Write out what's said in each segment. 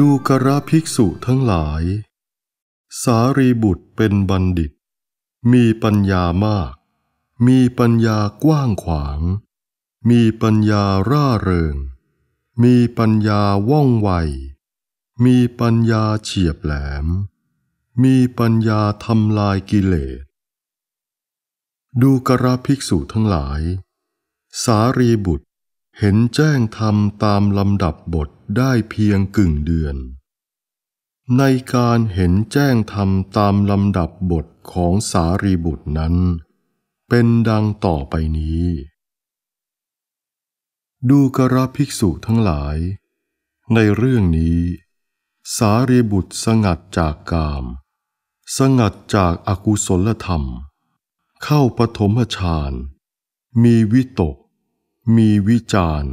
ดูกระภิกษุทั้งหลาย สารีบุตรเป็นบัณฑิต มีปัญญามาก มีปัญญากว้างขวาง มีปัญญาร่าเริง มีปัญญาว่องไวมีปัญญาเฉียบแหลม มีปัญญาทำลายกิเลส ดูกระภิกษุทั้งหลาย สารีบุตรเห็นแจ้งธรรมตามลำดับบทได้เพียงกึ่งเดือน ในการเห็นแจ้งธรรมตามลำดับบทของสารีบุตรนั้น เป็นดังต่อไปนี้ ดูกระภิกษุทั้งหลาย ในเรื่องนี้ สารีบุตรสงัดจากกาม สงัดจากอากุศลธรรม เข้าปฐมฌานมีวิตกมีวิจาร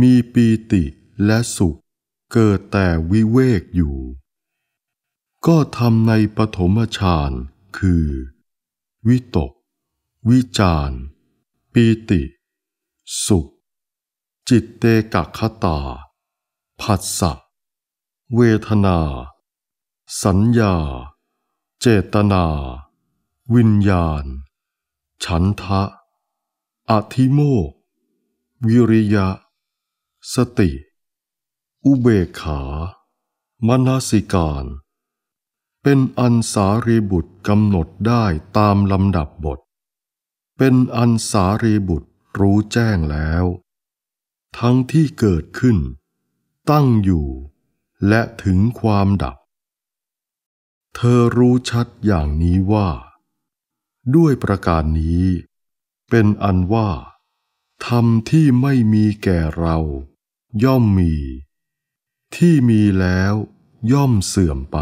มีปีติและสุขเกิดแต่วิเวกอยู่ ก็ทำในปฐมฌาน คือ วิตก วิจารปีติ สุข จิตเตกัคตา ผัสสะ เวทนา สัญญา เจตนา วิญญาณ ฉันทะ อธิโมกวิริยะ สติ อุเบกขา มนสิการ เป็นอันสารีบุตรกำหนดได้ตามลำดับบท เป็นอันสารีบุตรรู้แจ้งแล้ว ทั้งที่เกิดขึ้น ตั้งอยู่และถึงความดับ เธอรู้ชัดอย่างนี้ว่า ด้วยประการนี้เป็นอันว่าธรรมที่ไม่มีแก่เรา ย่อมมี ที่มีแล้วย่อมเสื่อมไป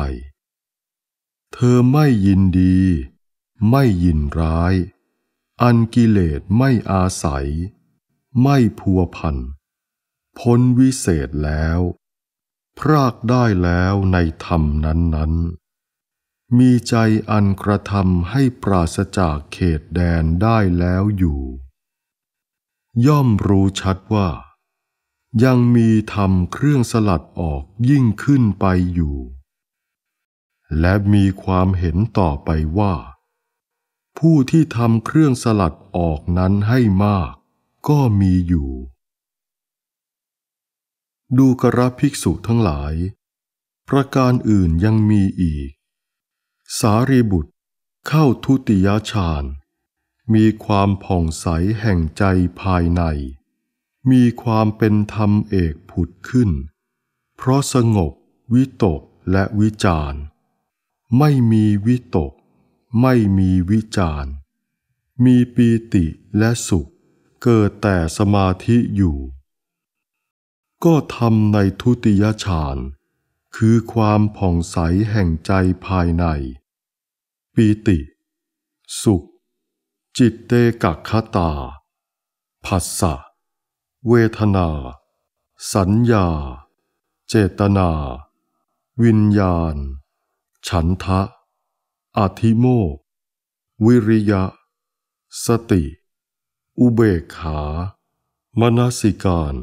เธอไม่ยินดี ไม่ยินร้าย อันกิเลสไม่อาศัย ไม่พัวพันพ้นวิเศษแล้ว พรากได้แล้วในธรรมนั้นนั้นมีใจอันกระทำให้ปราศจากเขตแดนได้แล้วอยู่ย่อมรู้ชัดว่ายังมีธรรมเครื่องสลัดออกยิ่งขึ้นไปอยู่ และมีความเห็นต่อไปว่า ผู้ที่ทำเครื่องสลัดออกนั้นให้มากก็มีอยู่ ดูกระภิกษุทั้งหลาย ประการอื่นยังมีอีก สารีบุตรเข้าทุติยฌานมีความผ่องใสแห่งใจภายใน มีความเป็นธรรมเอกผุดขึ้น เพราะสงบ วิตกและวิจารไม่มีวิตก ไม่มีวิจาร มีปีติและสุข เกิดแต่สมาธิอยู่ ก็ทำในทุติยฌาน คือความผ่องใสแห่งใจภายใน ปีติ สุขจิตเตกักาตาผัสสะ เวทนา สัญญา เจตนา วิญญาณ ฉันทะ อธิโมก วิริยะ สติ อุเบกขา มนสิการ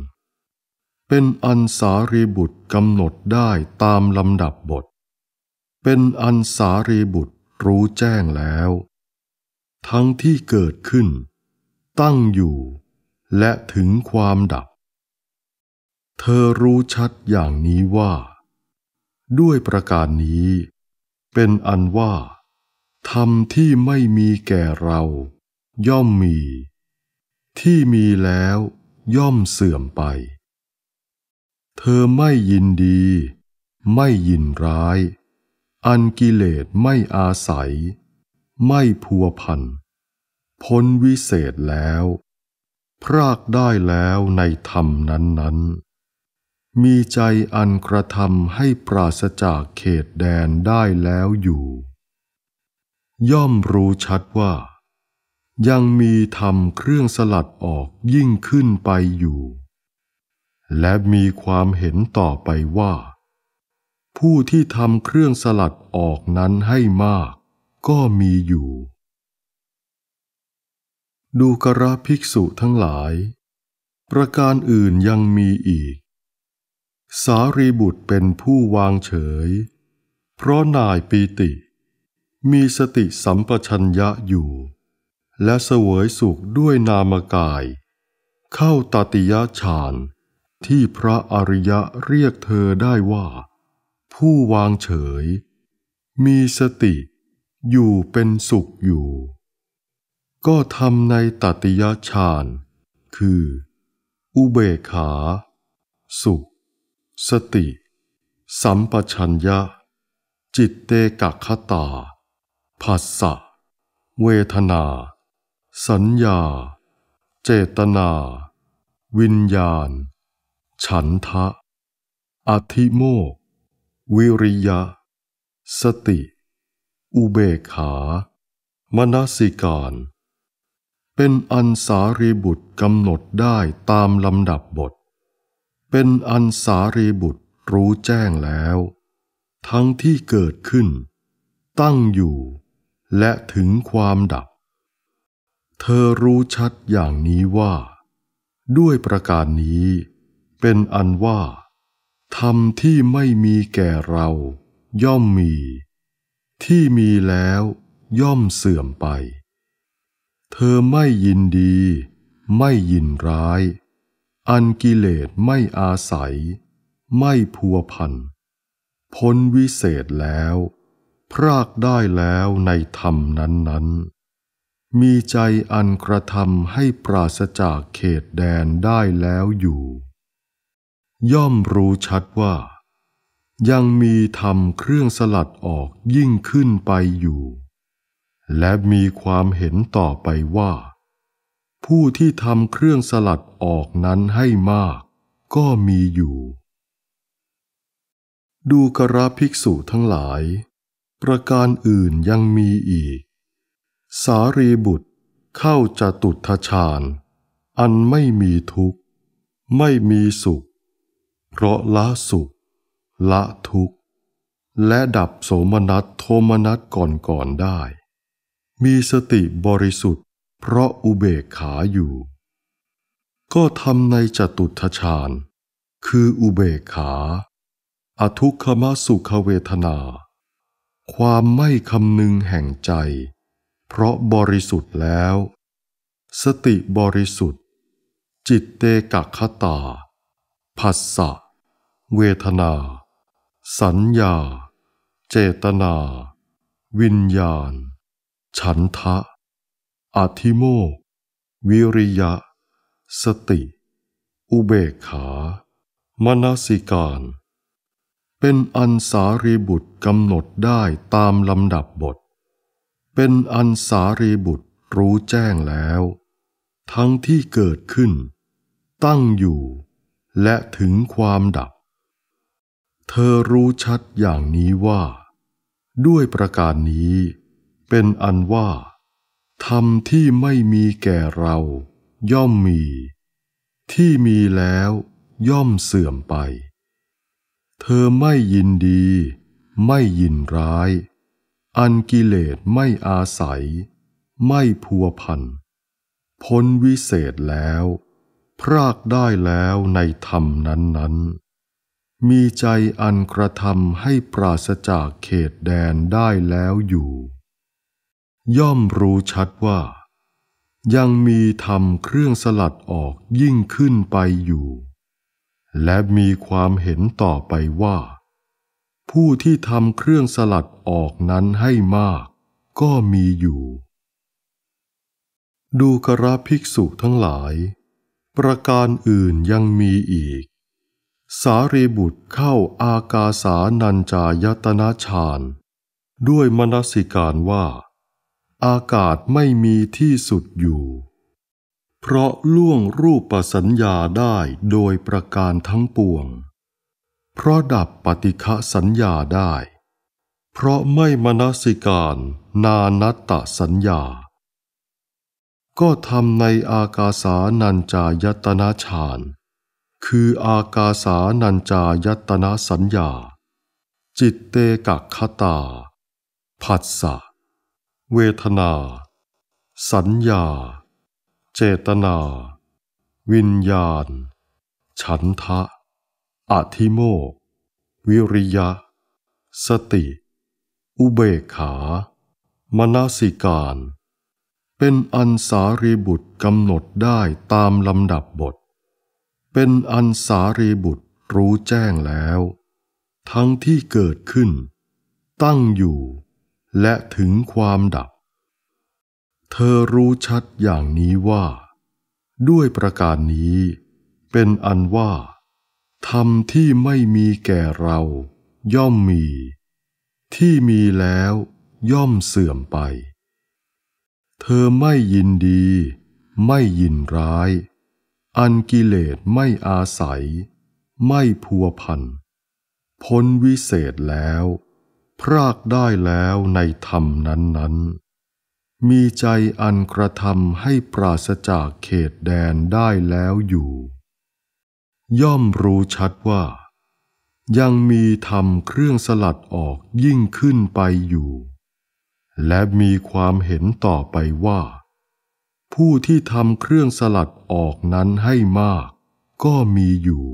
เป็นอันสารีบุตรกำหนดได้ตามลำดับบท เป็นอันสารีบุตรรู้แจ้งแล้วทั้งที่เกิดขึ้น ตั้งอยู่ และถึงความดับ เธอรู้ชัดอย่างนี้ว่า ด้วยประการนี้ เป็นอันว่า ธรรมที่ไม่มีแก่เรา ย่อมมี ที่มีแล้วย่อมเสื่อมไป เธอไม่ยินดี ไม่ยินร้าย อันกิเลสไม่อาศัยไม่พัวพันพ้นวิเศษแล้ว พรากได้แล้วในธรรมนั้นนั้นมีใจอันกระทำให้ปราศจากเขตแดนได้แล้วอยู่ ย่อมรู้ชัดว่า ยังมีธรรมเครื่องสลัดออกยิ่งขึ้นไปอยู่ และมีความเห็นต่อไปว่า ผู้ที่ทำเครื่องสลัดออกนั้นให้มากก็มีอยู่ ดูกระภิกษุทั้งหลาย ประการอื่นยังมีอีก สารีบุตรเป็นผู้วางเฉย เพราะนายปีติ มีสติสัมปชัญญะอยู่ และเสวยสุขด้วยนามกาย เข้าตติยฌานที่พระอริยะเรียกเธอได้ว่า ผู้วางเฉย มีสติอยู่เป็นสุขอยู่ ก็ทำในตติยฌานคือ อุเบกขา สุข สติ สัมปชัญญะ จิตเตกัคตาผัสสะ เวทนา สัญญา เจตนา วิญญาณ ฉันทะ อธิโมวิริยะ สติอุเบกขา มนสิการ เป็นอันสารีบุตรกำหนดได้ตามลำดับบท เป็นอันสารีบุตรรู้แจ้งแล้ว ทั้งที่เกิดขึ้น ตั้งอยู่ และถึงความดับ เธอรู้ชัดอย่างนี้ว่า ด้วยประการนี้ เป็นอันว่าธรรมที่ไม่มีแก่เราย่อมมีที่มีแล้วย่อมเสื่อมไป เธอไม่ยินดี ไม่ยินร้าย อันกิเลสไม่อาศัย ไม่พัวพันพ้นวิเศษแล้ว พรากได้แล้วในธรรมนั้นนั้น มีใจอันกระทำให้ปราศจากเขตแดนได้แล้วอยู่ ย่อมรู้ชัดว่ายังมีธรรมเครื่องสลัดออกยิ่งขึ้นไปอยู่ และมีความเห็นต่อไปว่า ผู้ที่ทำเครื่องสลัดออกนั้นให้มากก็มีอยู่ ดูกระภิกษุทั้งหลาย ประการอื่นยังมีอีก สารีบุตรเข้าจตุทชาญอันไม่มีทุกข์ ไม่มีสุข เพราะละสุขละทุกข์ และดับโสมนัสโทมนัสก่อนก่อนได้ มีสติบริสุทธิ์ เพราะอุเบกขาอยู่ ก็ทำในจตุทชาญ คืออุเบกขา อทุกขมสุขเวทนา ความไม่คำนึงแห่งใจ เพราะบริสุทธิ์แล้ว สติบริสุทธิ์ จิตเตกัคตาผัสสะเวทนาสัญญา เจตนา วิญญาณ ฉันทะอธิโม วิริยะ สติ อุเบกขา มนสิการ เป็นอันสารีบุตรกำหนดได้ตามลำดับบท เป็นอันสารีบุตรรู้แจ้งแล้ว ทั้งที่เกิดขึ้น ตั้งอยู่และถึงความดับเธอรู้ชัดอย่างนี้ว่า ด้วยประการนี้เป็นอันว่า ธรรมที่ไม่มีแก่เรา ย่อมมี ที่มีแล้วย่อมเสื่อมไป เธอไม่ยินดี ไม่ยินร้าย อันกิเลสไม่อาศัย ไม่พัวพันพ้นวิเศษแล้ว พรากได้แล้วในธรรมนั้นๆมีใจอันกระทำให้ปราศจากเขตแดนได้แล้วอยู่ ย่อมรู้ชัดว่ายังมีธรรมเครื่องสลัดออกยิ่งขึ้นไปอยู่ และมีความเห็นต่อไปว่า ผู้ที่ทำเครื่องสลัดออกนั้นให้มากก็มีอยู่ ดูกระภิกษุทั้งหลาย ประการอื่นยังมีอีกสารีบุตรเข้าอากาสานัญจายตนะฌานด้วยมนสิการว่า อากาศไม่มีที่สุดอยู่ เพราะล่วงรูปสัญญาได้โดยประการทั้งปวง เพราะดับปฏิฆะสัญญาได้ เพราะไม่มนสิการนานัตตสัญญา ก็ทำในอากาสานัญจายตนะฌานคืออากาสานัญจายตนะสัญญา จิตเตกักขตาผัสสะ เวทนา สัญญา เจตนา วิญญาณ ฉันทะ อธิโมก วิริยะ สติ อุเบกขา มนาสิการ เป็นอันสารีบุตรกำหนดได้ตามลำดับบทเป็นอันสารีบุตรรู้แจ้งแล้ว ทั้งที่เกิดขึ้น ตั้งอยู่ และถึงความดับ เธอรู้ชัดอย่างนี้ว่า ด้วยประการนี้เป็นอันว่า ธรรมที่ไม่มีแก่เรา ย่อมมี ที่มีแล้วย่อมเสื่อมไป เธอไม่ยินดีไม่ยินร้ายอันกิเลสไม่อาศัย ไม่พัวพันพ้นวิเศษแล้ว พรากได้แล้วในธรรมนั้นนั้น มีใจอันกระทำให้ปราศจากเขตแดนได้แล้วอยู่ ย่อมรู้ชัดว่ายังมีธรรมเครื่องสลัดออกยิ่งขึ้นไปอยู่ และมีความเห็นต่อไปว่าผู้ที่ทำเครื่องสลัดออกนั้นให้มากก็มีอยู่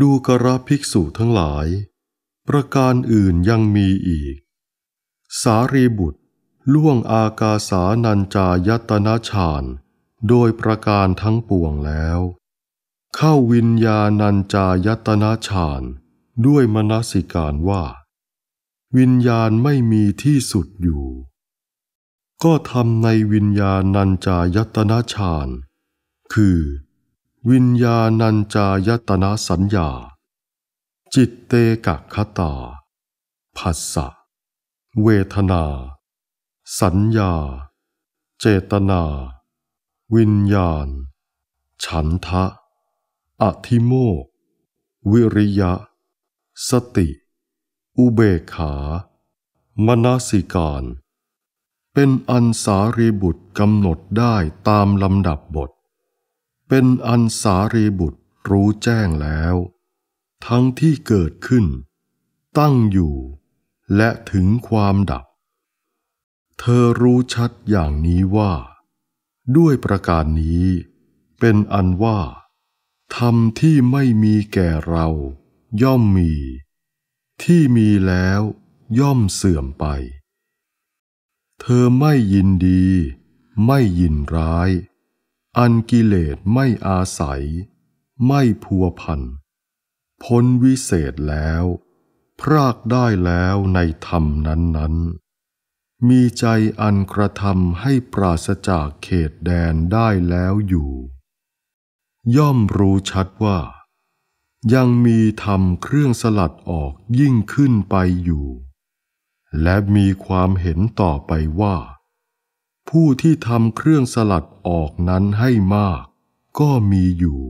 ดูกระภิกษุทั้งหลาย ประการอื่นยังมีอีก สารีบุตร ล่วงอากาสานัญจายตนาฌานโดยประการทั้งปวงแล้ว เข้าวิญญาณัญจายตนาฌานด้วยมนสิการว่า วิญญาณไม่มีที่สุดอยู่ก็ทำในวิญญาณัญจายตนะฌาน คือ วิญญาณัญจายตนะสัญญา จิตเตกะคตาผัสสะ เวทนา สัญญา เจตนา วิญญาณ ฉันทะ อธิโมก วิริยะ สติ อุเบขา มนาสิการเป็นอันสารีบุตรกำหนดได้ตามลำดับบท เป็นอันสารีบุตรรู้แจ้งแล้ว ทั้งที่เกิดขึ้น ตั้งอยู่ และถึงความดับ เธอรู้ชัดอย่างนี้ว่า ด้วยประการนี้ เป็นอันว่าธรรมที่ไม่มีแก่เราย่อมมี ที่มีแล้วย่อมเสื่อมไปเธอไม่ยินดี ไม่ยินร้าย อันกิเลสไม่อาศัย ไม่พัวพันพ้นวิเศษแล้ว พรากได้แล้วในธรรมนั้นนั้น มีใจอันกระทำให้ปราศจากเขตแดนได้แล้วอยู่ ย่อมรู้ชัดว่ายังมีธรรมเครื่องสลัดออกยิ่งขึ้นไปอยู่และมีความเห็นต่อไปว่า ผู้ที่ทำเครื่องสลัดออกนั้นให้มากก็มีอยู่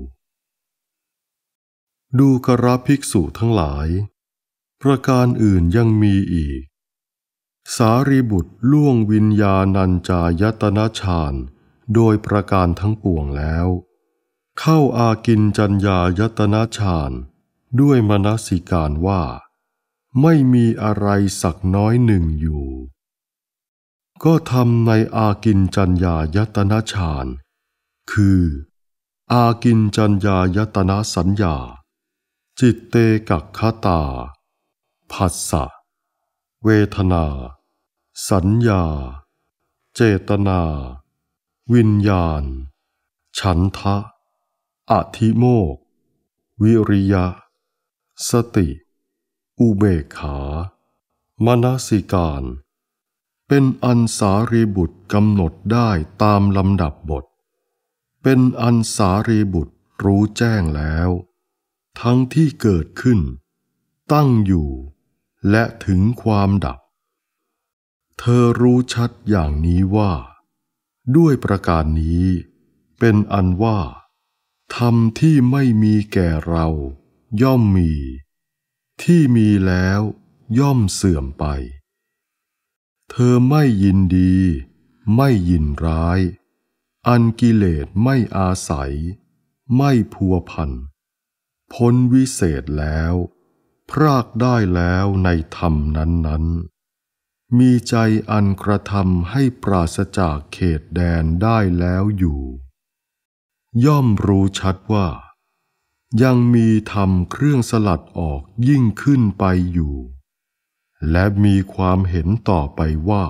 ดูกระภิกษุทั้งหลาย ประการอื่นยังมีอีก สารีบุตรล่วงวิญญาณัญจายตนะฌานโดยประการทั้งปวงแล้ว เข้าอากินจัญญายตนะฌานด้วยมนสิการว่าไม่มีอะไรสักน้อยหนึ่งอยู่ ก็ทำในอากินจัญญายตนะฌาน คือ อากินจัญญายตนะสัญญา จิตเตกักขตา ผัสสะ เวทนา สัญญา เจตนา วิญญาณ ฉันทะ อธิโมก วิริยะ สติอุเบกขา มนสิการ เป็นอันสารีบุตรกำหนดได้ตามลำดับบท เป็นอันสารีบุตรรู้แจ้งแล้ว ทั้งที่เกิดขึ้น ตั้งอยู่และถึงความดับ เธอรู้ชัดอย่างนี้ว่า ด้วยประการนี้ เป็นอันว่าธรรมที่ไม่มีแก่เราย่อมมีที่มีแล้วย่อมเสื่อมไป เธอไม่ยินดี ไม่ยินร้าย อันกิเลสไม่อาศัย ไม่พัวพันพ้นวิเศษแล้ว พรากได้แล้วในธรรมนั้นนั้น มีใจอันกระทำให้ปราศจากเขตแดนได้แล้วอยู่ ย่อมรู้ชัดว่ายังมีธรรมเครื่องสลัดออกยิ่งขึ้นไปอยู่ และมีความเห็นต่อไปว่า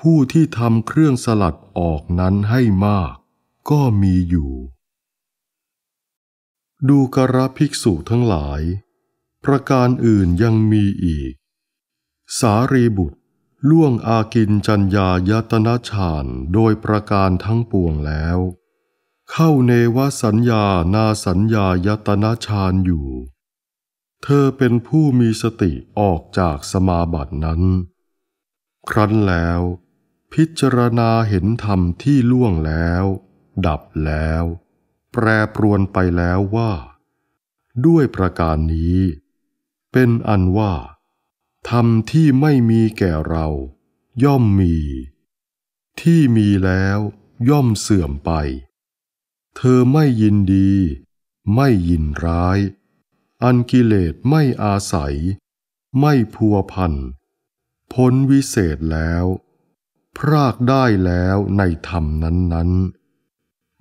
ผู้ที่ทำเครื่องสลัดออกนั้นให้มากก็มีอยู่ ดูกระภิกษุทั้งหลาย ประการอื่นยังมีอีก สารีบุตร ล่วงอากินจัญญายตนะฌานโดยประการทั้งปวงแล้วเข้าเนวสัญญานาสัญญา ยตนาฌานอยู่ เธอเป็นผู้มีสติออกจากสมาบัตินั้น ครั้นแล้ว พิจารณาเห็นธรรมที่ล่วงแล้ว ดับแล้ว แปรปรวนไปแล้วว่า ด้วยประการนี้ เป็นอันว่า ธรรมที่ไม่มีแก่เรา ย่อมมี ที่มีแล้วย่อมเสื่อมไปเธอไม่ยินดี ไม่ยินร้าย อันกิเลสไม่อาศัย ไม่พัวพันพ้นวิเศษแล้ว พรากได้แล้วในธรรมนั้นนั้น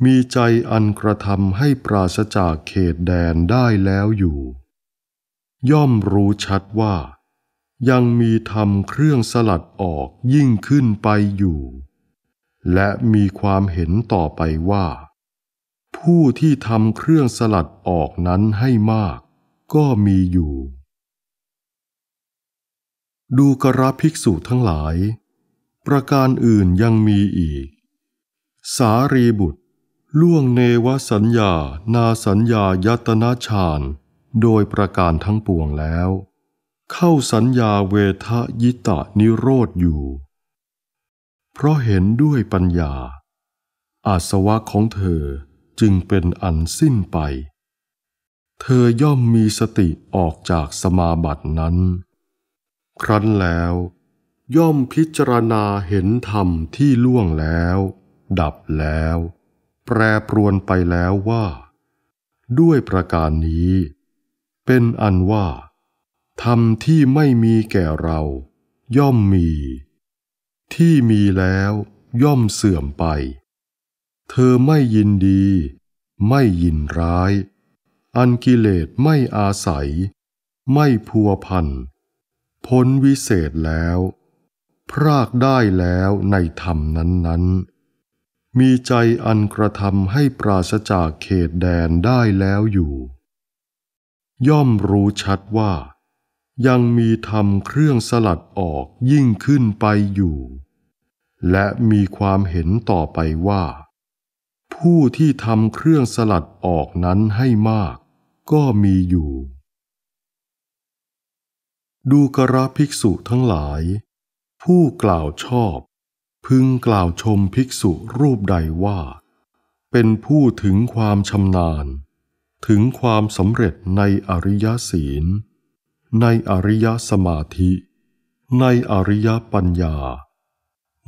มีใจอันกระทำให้ปราศจากเขตแดนได้แล้วอยู่ ย่อมรู้ชัดว่า ยังมีธรรมเครื่องสลัดออกยิ่งขึ้นไปอยู่ และมีความเห็นต่อไปว่าผู้ที่ทำเครื่องสลัดออกนั้นให้มากก็มีอยู่ ดูกระภิกษุทั้งหลายประการอื่นยังมีอีก สารีบุตร ล่วงเนวสัญญา นาสัญญายตนาชานโดยประการทั้งปวงแล้ว เข้าสัญญาเวทยิตะนิโรธอยู่ เพราะเห็นด้วยปัญญา อาสวะของเธอจึงเป็นอันสิ้นไป เธอย่อมมีสติออกจากสมาบัตินั้น ครั้นแล้ว ย่อมพิจารณาเห็นธรรมที่ล่วงแล้ว ดับแล้ว แปรปรวนไปแล้วว่า ด้วยประการนี้ เป็นอันว่า ธรรมที่ไม่มีแก่เราย่อมมี ที่มีแล้วย่อมเสื่อมไปเธอไม่ยินดี ไม่ยินร้าย อันกิเลสไม่อาศัย ไม่พัวพันพ้นวิเศษแล้ว พรากได้แล้วในธรรมนั้นนั้นมีใจอันกระทำให้ปราศจากเขตแดนได้แล้วอยู่ ย่อมรู้ชัดว่า ยังมีธรรมเครื่องสลัดออกยิ่งขึ้นไปอยู่ และมีความเห็นต่อไปว่าผู้ที่ทำเครื่องสลัดออกนั้นให้มากก็มีอยู่ ดูกระภิกษุทั้งหลาย ผู้กล่าวชอบ พึงกล่าวชมภิกษุรูปใดว่า เป็นผู้ถึงความชำนาญ ถึงความสำเร็จในอริยศีล ในอริยสมาธิ ในอริยปัญญา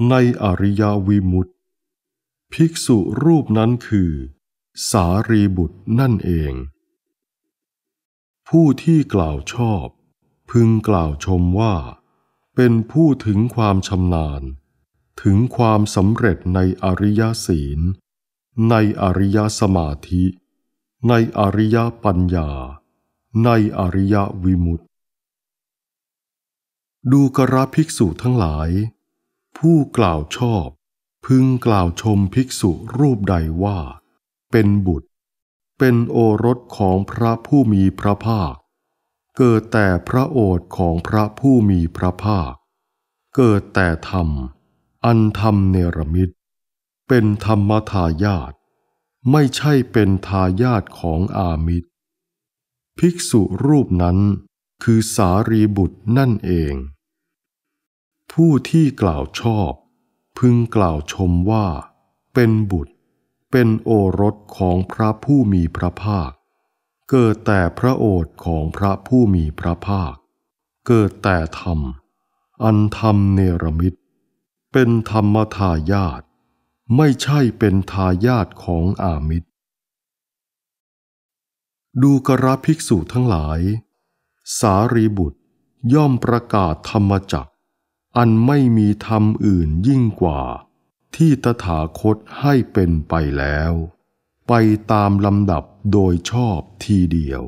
ในอริยวิมุตติภิกษุรูปนั้นคือ สารีบุตรนั่นเอง ผู้ที่กล่าวชอบ พึงกล่าวชมว่า เป็นผู้ถึงความชำนาญ ถึงความสำเร็จในอริยศีล ในอริยสมาธิ ในอริยปัญญา ในอริยวิมุตติดูกระภิกษุทั้งหลาย ผู้กล่าวชอบพึงกล่าวชมภิกษุรูปใดว่า เป็นบุตร เป็นโอรสของพระผู้มีพระภาค เกิดแต่พระโอษของพระผู้มีพระภาค เกิดแต่ธรรม อันธรรมเนรมิตเป็นธรรมทายาทไม่ใช่เป็นทายาทของอามิตรภิกษุรูปนั้นคือสารีบุตรนั่นเอง ผู้ที่กล่าวชอบพึงกล่าวชมว่า เป็นบุตรเป็นโอรสของพระผู้มีพระภาค เกิดแต่พระโอษของพระผู้มีพระภาค เกิดแต่ธรรม อันธรรมเนรมิตเป็นธรรมทายาทไม่ใช่เป็นทายาทของอามิตรดูกระภิกษุทั้งหลาย สารีบุตรย่อมประกาศธรรมจักอันไม่มีธรรมอื่นยิ่งกว่าที่ตถาคตให้เป็นไปแล้ว ไปตามลำดับโดยชอบทีเดียว